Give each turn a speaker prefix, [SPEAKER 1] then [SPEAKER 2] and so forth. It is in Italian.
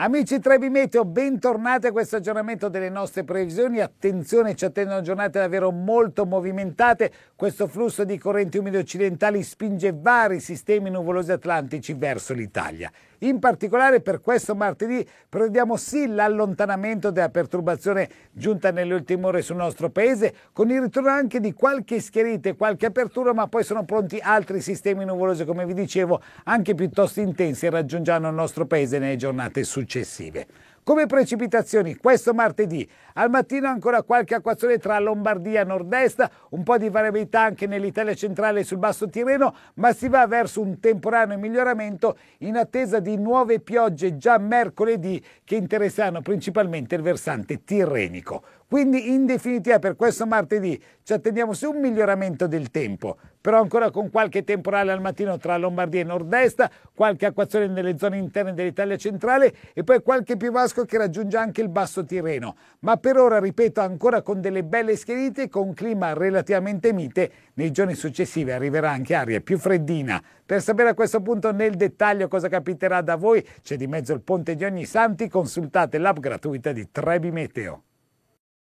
[SPEAKER 1] Amici Trevi Meteo, bentornati a questo aggiornamento delle nostre previsioni. Attenzione, ci attendono giornate davvero molto movimentate. Questo flusso di correnti umide occidentali spinge vari sistemi nuvolosi atlantici verso l'Italia. In particolare per questo martedì prevediamo sì l'allontanamento della perturbazione giunta nelle ultime ore sul nostro paese, con il ritorno anche di qualche schierita e qualche apertura, ma poi sono pronti altri sistemi nuvolosi, come vi dicevo, anche piuttosto intensi, raggiungeranno il nostro paese nelle giornate successive successive. Come precipitazioni questo martedì, al mattino ancora qualche acquazzone tra Lombardia e nord-est, un po' di variabilità anche nell'Italia centrale e sul basso Tirreno, ma si va verso un temporaneo miglioramento in attesa di nuove piogge già mercoledì che interesseranno principalmente il versante tirrenico. Quindi in definitiva per questo martedì ci attendiamo su un miglioramento del tempo, però ancora con qualche temporale al mattino tra Lombardia e nord-est, qualche acquazzone nelle zone interne dell'Italia centrale e poi qualche più vasco Tabasco che raggiunge anche il basso Tirreno, ma per ora, ripeto, ancora con delle belle schierite e con un clima relativamente mite. Nei giorni successivi arriverà anche aria più freddina. Per sapere a questo punto nel dettaglio cosa capiterà da voi, c'è di mezzo il ponte di ogni santi, consultate l'app gratuita di Trebi Meteo.